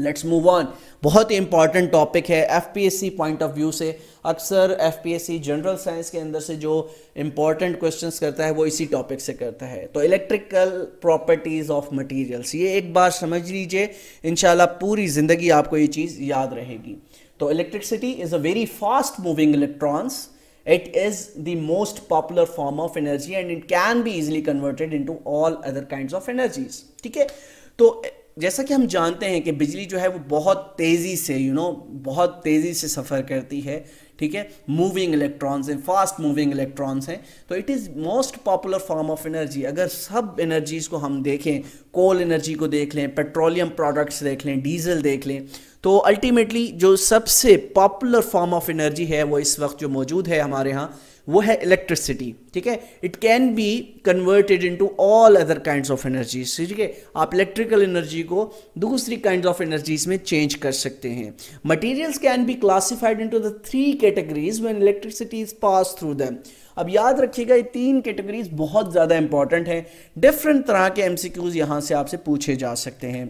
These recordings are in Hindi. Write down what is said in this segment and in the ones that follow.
लेट्स मूव ऑन बहुत ही इंपॉर्टेंट टॉपिक है F P S C point of view से अक्सर F P S C general science के अंदर से जो इंपॉर्टेंट क्वेश्चन करता है वो इसी टॉपिक से करता है तो इलेक्ट्रिकल प्रॉपर्टीज ऑफ मटीरियल्स ये एक बार समझ लीजिए इनशाला पूरी ज़िंदगी आपको ये चीज़ याद रहेगी तो electricity is a very fast moving electrons it is the most popular form of energy and it can भी easily converted into all other kind of energies ठीक है तो जैसा कि हम जानते हैं कि बिजली जो है वो बहुत तेज़ी से यू you नो know, बहुत तेज़ी से सफ़र करती है ठीक है मूविंग इलेक्ट्रॉन्स हैं फास्ट मूविंग इलेक्ट्रॉन्स हैं तो it is most popular form of energy अगर सब एनर्जीज़ को हम देखें कोल एनर्जी को देख लें पेट्रोलियम प्रोडक्ट्स देख लें डीजल देख लें तो अल्टीमेटली जो सबसे पॉपुलर फॉर्म ऑफ एनर्जी है वो इस वक्त जो मौजूद है हमारे यहाँ वो है इलेक्ट्रिसिटी ठीक है it can be converted into all other kind of energies ठीक है आप इलेक्ट्रिकल एनर्जी को दूसरी काइंड ऑफ एनर्जीज में चेंज कर सकते हैं materials can be classified into the three categories when electricity is pass through them अब याद रखिएगा ये तीन कैटेगरीज बहुत ज़्यादा इंपॉर्टेंट हैं डिफरेंट तरह के एम यहाँ से आपसे पूछे जा सकते हैं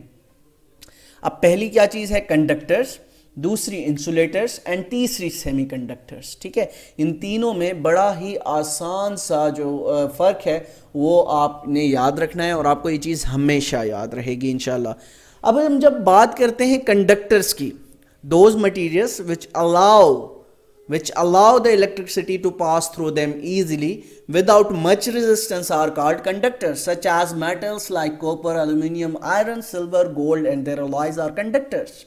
अब पहली क्या चीज़ है कंडक्टर्स दूसरी इंसुलेटर्स एंड तीसरी सेमीकंडक्टर्स ठीक है इन तीनों में बड़ा ही आसान सा जो फ़र्क है वो आपने याद रखना है और आपको ये चीज़ हमेशा याद रहेगी इन अब हम जब बात करते हैं कंडक्टर्स की those materials which allow which allow the electricity to pass through them easily without much resistance are called conductors such as metals like copper, aluminium, iron, silver, gold and their alloys are conductors.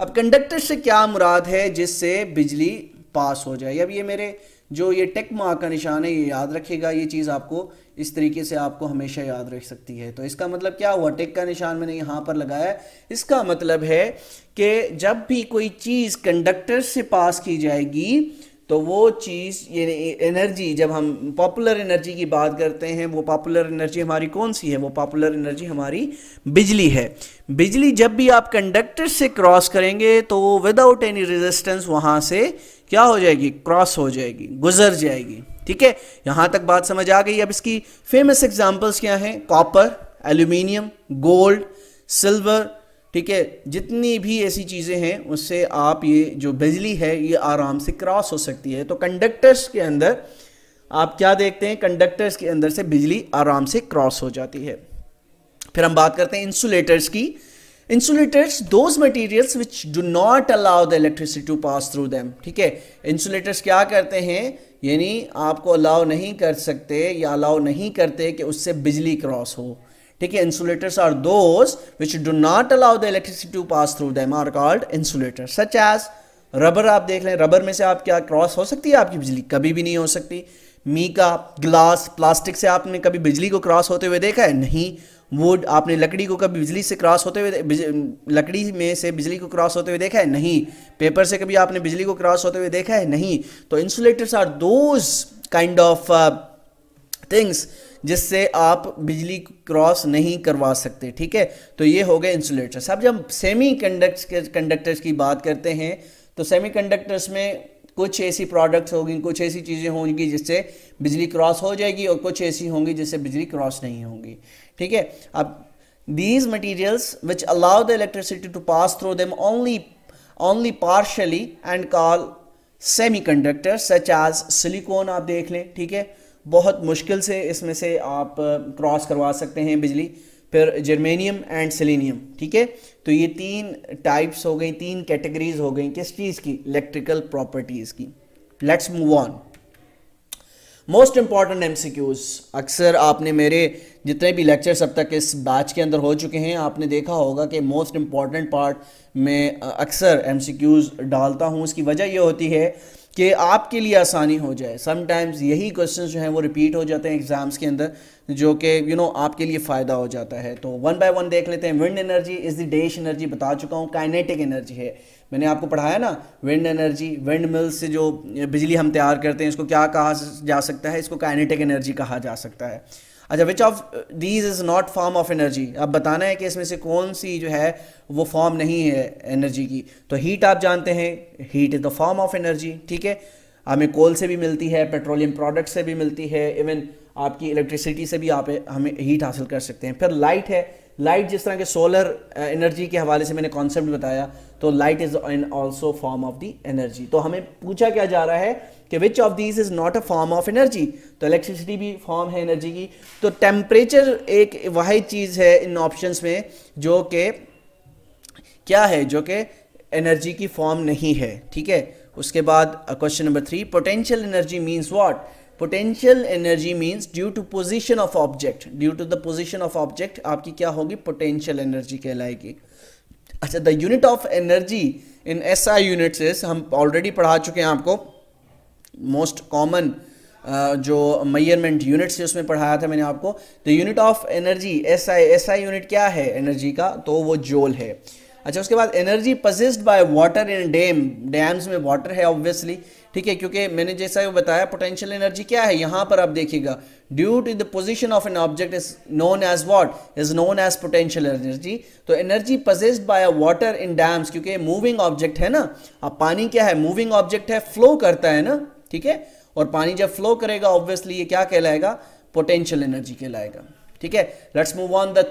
अब कंडक्टर से क्या मुराद है जिससे बिजली पास हो जाए अब ये मेरे जो ये टेक मार्क का निशान है ये याद रखेगा ये चीज़ आपको इस तरीके से आपको हमेशा याद रख सकती है तो इसका मतलब क्या हुआ टेक का निशान मैंने यहाँ पर लगाया इसका मतलब है कि जब भी कोई चीज़ कंडक्टर से पास की जाएगी तो वो चीज़ ये एनर्जी जब हम पॉपुलर एनर्जी की बात करते हैं वो पॉपुलर एनर्जी हमारी कौन सी है वो पॉपुलर एनर्जी हमारी बिजली है बिजली जब भी आप कंडक्टर से क्रॉस करेंगे तो वो विदाउट एनी रेजिस्टेंस वहाँ से क्या हो जाएगी क्रॉस हो जाएगी गुजर जाएगी ठीक है यहाँ तक बात समझ आ गई अब इसकी फेमस एग्जाम्पल्स क्या हैं कॉपर एल्यूमिनियम गोल्ड सिल्वर ठीक है जितनी भी ऐसी चीज़ें हैं उससे आप ये जो बिजली है ये आराम से क्रॉस हो सकती है तो कंडक्टर्स के अंदर आप क्या देखते हैं कंडक्टर्स के अंदर से बिजली आराम से क्रॉस हो जाती है फिर हम बात करते हैं इंसुलेटर्स की insulators those materials which do not allow the electricity to pass through them ठीक है इंसुलेटर्स क्या करते हैं यानी आपको अलाउ नहीं कर सकते या अलाउ नहीं करते कि उससे बिजली क्रॉस हो ठीक है insulators are those which do not allow the electricity to pass through them are called insulator such as rubber आप देख लें रबर में से आप क्या क्रॉस हो सकती है आपकी बिजली कभी भी नहीं हो सकती मीका ग्लास प्लास्टिक से आपने कभी बिजली को क्रॉस होते हुए देखा है नहीं वुड आपने लकड़ी को कभी बिजली से क्रॉस होते हुए लकड़ी में से बिजली को क्रॉस होते हुए देखा है नहीं पेपर से कभी आपने बिजली को क्रॉस होते हुए देखा है नहीं तो insulators are those kind of things जिससे आप बिजली क्रॉस नहीं करवा सकते ठीक है तो ये हो गए इंसुलेटर्स अब जब सेमी के कंडक्टर्स की बात करते हैं तो सेमी कंडक्टर्स में कुछ ऐसी प्रोडक्ट्स होगी कुछ ऐसी चीज़ें होंगी जिससे बिजली क्रॉस हो जाएगी और कुछ ऐसी होंगी जिससे बिजली क्रॉस नहीं होगी ठीक है अब materials which allow the electricity to pass through through only only only partially and call semiconductors such as silicon आप देख लें ठीक है बहुत मुश्किल से इसमें से आप क्रॉस करवा सकते हैं बिजली फिर जर्मेनियम एंड सेलेनियम ठीक है तो ये तीन टाइप्स हो गई तीन कैटेगरीज हो गई किस चीज़ की इलेक्ट्रिकल प्रॉपर्टीज़ की let's move on most important MCQs अक्सर आपने मेरे जितने भी लेक्चर्स अब तक इस बैच के अंदर हो चुके हैं आपने देखा होगा कि मोस्ट इंपॉर्टेंट पार्ट में अक्सर एमसीक्यूज डालता हूँ उसकी वजह यह होती है कि आपके लिए आसानी हो जाए समटाइम्स यही क्वेश्चन जो हैं वो रिपीट हो जाते हैं एग्जाम्स के अंदर जो कि यू नो आपके लिए फ़ायदा हो जाता है तो वन बाय वन देख लेते हैं wind energy is the dash energy बता चुका हूँ काइनेटिक एनर्जी है मैंने आपको पढ़ाया ना विंड एनर्जी विंड मिल से जो बिजली हम तैयार करते हैं इसको क्या कहा जा सकता है इसको काइनेटिक एनर्जी कहा जा सकता है अच्छा which of these is not form of energy अब बताना है कि इसमें से कौन सी जो है वो फॉर्म नहीं है एनर्जी की तो हीट आप जानते हैं heat is the form of energy ठीक है हमें कोल से भी मिलती है पेट्रोलियम प्रोडक्ट से भी मिलती है इवन आपकी इलेक्ट्रिसिटी से भी आप हमें हीट हासिल कर सकते हैं फिर लाइट है लाइट जिस तरह के सोलर एनर्जी uh, के हवाले से मैंने कॉन्सेप्ट बताया तो light is also form of the energy तो हमें पूछा क्या जा रहा है कि which of these is not a form of energy तो इलेक्ट्रिसिटी भी फॉर्म है एनर्जी की तो टेम्परेचर एक वही चीज़ है इन ऑप्शंस में जो कि क्या है जो कि एनर्जी की फॉर्म नहीं है ठीक है उसके बाद question number three potential energy means what potential energy means due to position of object due to the position of object आपकी क्या होगी पोटेंशियल एनर्जी कहलाएगी अच्छा the unit of energy in S I units हम ऑलरेडी पढ़ा चुके हैं आपको मोस्ट कॉमन uh, जो मैयरमेंट यूनिट्स है उसमें पढ़ाया था मैंने आपको the unit of energy S I S I unit क्या है एनर्जी का तो वो जोल है अच्छा उसके बाद energy possessed by water in dam dams में वाटर है ऑब्वियसली ठीक है क्योंकि मैंने जैसा बताया पोटेंशियल एनर्जी क्या है यहाँ पर आप देखिएगा due to the position of an object is known as what is known as potential energy तो energy possessed by water in dams क्योंकि मूविंग ऑब्जेक्ट है ना अब पानी क्या है मूविंग ऑब्जेक्ट है फ्लो करता है ना ठीक है और पानी जब फ्लो करेगा ऑब्वियसली ये क्या कहलाएगा पोटेंशियल एनर्जी कहलाएगा ठीक है let's move on the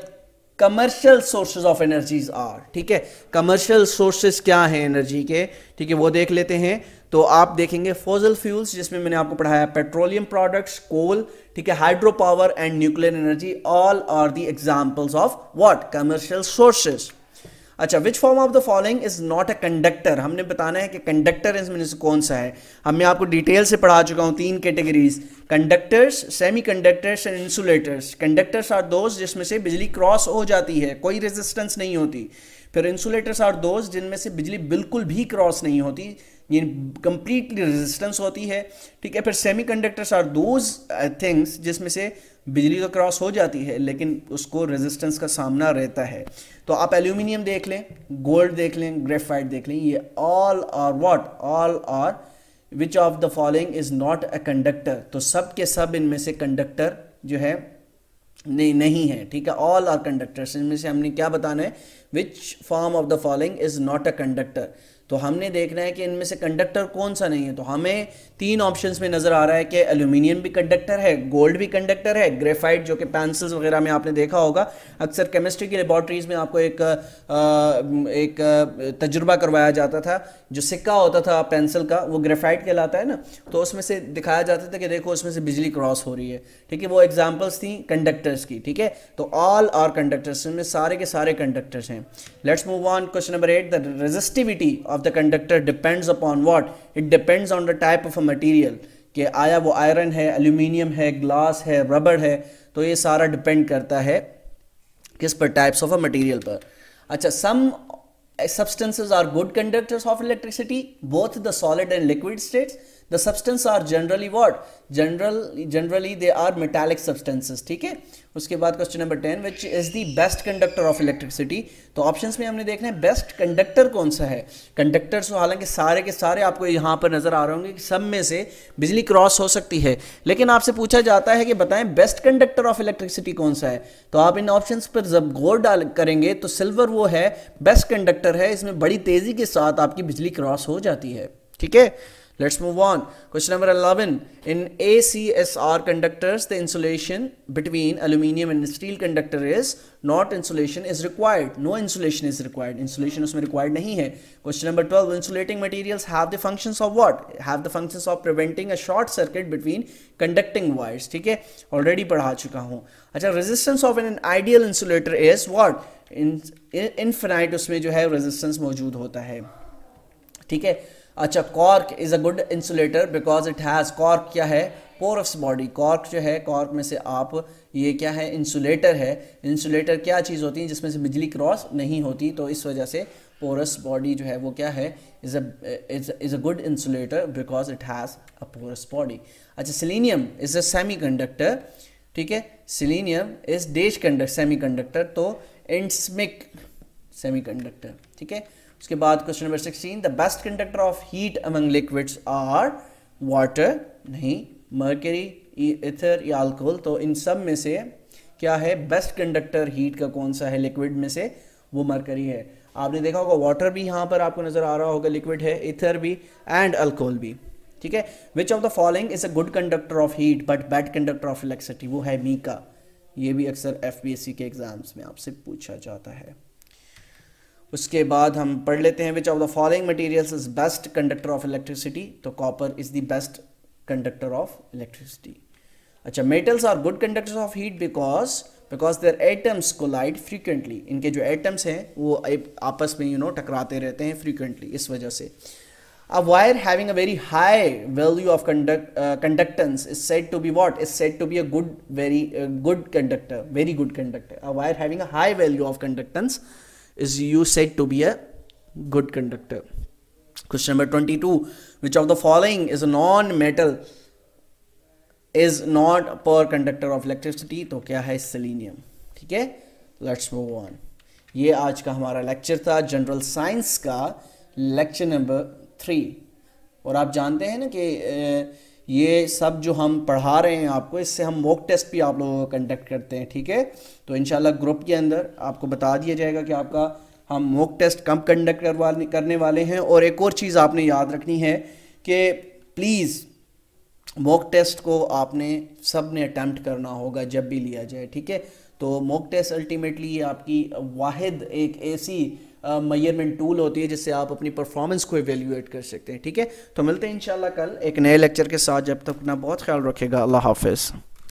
commercial sources of energies are ठीक है कमर्शियल सोर्सेज क्या है एनर्जी के ठीक है वो देख लेते हैं तो आप देखेंगे फोजल फ्यूल्स जिसमें मैंने आपको पढ़ाया पेट्रोलियम प्रोडक्ट्स कोल ठीक है hydro power and nuclear energy all are the examples of what commercial sources अच्छा which form of the following is not a conductor हमने बताना है कि कंडक्टर इसमें से कौन सा है हम मैं आपको डिटेल से पढ़ा चुका हूँ तीन categories conductors semi conductors and insulators conductors are those जिसमें से बिजली क्रॉस हो जाती है कोई रेजिस्टेंस नहीं होती फिर इंसुलेटर्स आर दोज जिनमें से बिजली बिल्कुल भी क्रॉस नहीं होती ये कंप्लीटली रेजिस्टेंस होती है ठीक है फिर semi conductors are those things जिसमें से बिजली तो क्रॉस हो जाती है लेकिन उसको रेजिस्टेंस का सामना रहता है तो आप एल्यूमिनियम देख लें गोल्ड देख लें ग्रेफाइट देख लें ये all are what all are which of the following is not a conductor तो सब के सब इनमें से कंडक्टर जो है नहीं नहीं है ठीक है ऑल आर कंडक्टर्स इनमें से हमने क्या बताना है which form of the following is not a conductor तो हमने देखना है कि इनमें से कंडक्टर कौन सा नहीं है तो हमें तीन ऑप्शंस में नज़र आ रहा है कि एल्यूमिनियम भी कंडक्टर है गोल्ड भी कंडक्टर है ग्रेफाइट जो कि पेंसिल्स वगैरह में आपने देखा होगा अक्सर केमिस्ट्री की लेबॉर्ट्रीज में आपको एक एक तजुर्बा करवाया जाता था जो सिक्का होता था पेंसिल का वो ग्रेफाइट कहलाता है ना तो उसमें से दिखाया जाता था कि देखो उसमें से बिजली क्रॉस हो रही है ठीक है वो एग्जाम्पल्स थी कंडक्टर्स की ठीक है तो ऑल आर कंडक्टर्स में सारे के सारे कंडक्टर्स हैं let's move on question number eight the resistivity of the conductor depends upon what it depends on the type of a material कि आया वो आयरन है एल्यूमिनियम है ग्लास है रबड़ है तो ये सारा डिपेंड करता है किस पर टाइप्स ऑफ अ मटीरियल पर अच्छा some substances are good conductors of electricity both the solid and liquid states the substance are generally what general generally they are metallic substances ठीक है उसके बाद question number ten which is the best conductor of electricity तो ऑप्शन में हमने देखना है बेस्ट कंडक्टर कौन सा है कंडक्टर्स तो हालांकि सारे के सारे आपको यहां पर नजर आ रहे होंगे कि सब में से बिजली क्रॉस हो सकती है लेकिन आपसे पूछा जाता है कि बताएं बेस्ट कंडक्टर ऑफ इलेक्ट्रिसिटी कौन सा है तो आप इन ऑप्शन पर जब गोर डाल करेंगे तो सिल्वर वो है बेस्ट कंडक्टर है इसमें बड़ी तेजी के साथ आपकी बिजली क्रॉस हो जाती है ठीक है Let's move on. Question number 11. In ACSR conductors, the insulation between aluminium and steel conductor is not insulation is required. No insulation is required. Insulation is required. Nahi hai. Question number 12. Insulating materials have the functions of what? Have the functions of preventing a short circuit between conducting wires. ठीक है ऑलरेडी पढ़ा चुका हूँ अच्छा resistance of an ideal insulator is what infinite उसमें जो है रेजिस्टेंस मौजूद होता है ठीक है अच्छा cork is a good insulator because it has cork क्या है पोरस बॉडी कॉर्क जो है कॉर्क में से आप ये क्या है इंसुलेटर है इंसुलेटर क्या चीज़ होती है जिसमें से बिजली क्रॉस नहीं होती तो इस वजह से पोरस बॉडी जो है वो क्या है is is a good insulator because it has a porous body अच्छा selenium is a semi conductor ठीक है selenium is days conduct semi conductor तो इंडस्मिक सेमी कंडक्टर ठीक है उसके बाद question number sixteen the best conductor of heat among liquids are water नहीं मर्करी इथर e, या अल्कोहल तो इन सब में से क्या है बेस्ट कंडक्टर हीट का कौन सा है लिक्विड में से वो मर्करी है आपने देखा होगा वाटर भी यहाँ पर आपको नज़र आ रहा होगा लिक्विड है इथर भी एंड अल्कोहल भी ठीक है which of the following is a good conductor of heat but bad conductor of electricity वो है मी का ये भी अक्सर एफ के एग्ज़ाम्स में आपसे पूछा जाता है उसके बाद हम पढ़ लेते हैं which of the following materials is best conductor of electricity तो copper is the best conductor of electricity अच्छा metals are good conductors of heat because because their atoms को लाइट फ्रीक्वेंटली इनके जो एटम्स हैं वो आपस में यू नो टकराते रहते हैं फ्रीक्वेंटली इस वजह से a wire having a very high value of conductance is said to be what is said to be a good very good conductor very good conductor a wire having a high value of conductance is you said to be a good conductor? Question number 22 Which of the following is a non metal? Is not poor conductor of electricity तो क्या है सेलिनियम ठीक है लेट्स मूव ऑन ये आज का हमारा लेक्चर था जनरल साइंस का लेक्चर नंबर थ्री और आप जानते हैं ना कि ये सब जो हम पढ़ा रहे हैं आपको इससे हम मॉक टेस्ट भी आप लोगों का कंडक्ट करते हैं ठीक है तो इन ग्रुप के अंदर आपको बता दिया जाएगा कि आपका हम मॉक टेस्ट कम कंडक्ट करवा करने वाले हैं और एक और चीज़ आपने याद रखनी है कि प्लीज़ मॉक टेस्ट को आपने सब ने अटैम्प्ट करना होगा जब भी लिया जाए ठीक है तो मॉक टेस्ट अल्टीमेटली आपकी वाहिद एक ऐसी मैयरमेंट टूल होती है जिससे आप अपनी परफॉर्मेंस को एवेल्यूएट कर सकते हैं ठीक है तो मिलते हैं इंशाल्लाह कल एक नए लेक्चर के साथ जब तक अपना बहुत ख्याल रखेगा अल्लाह हाफिज़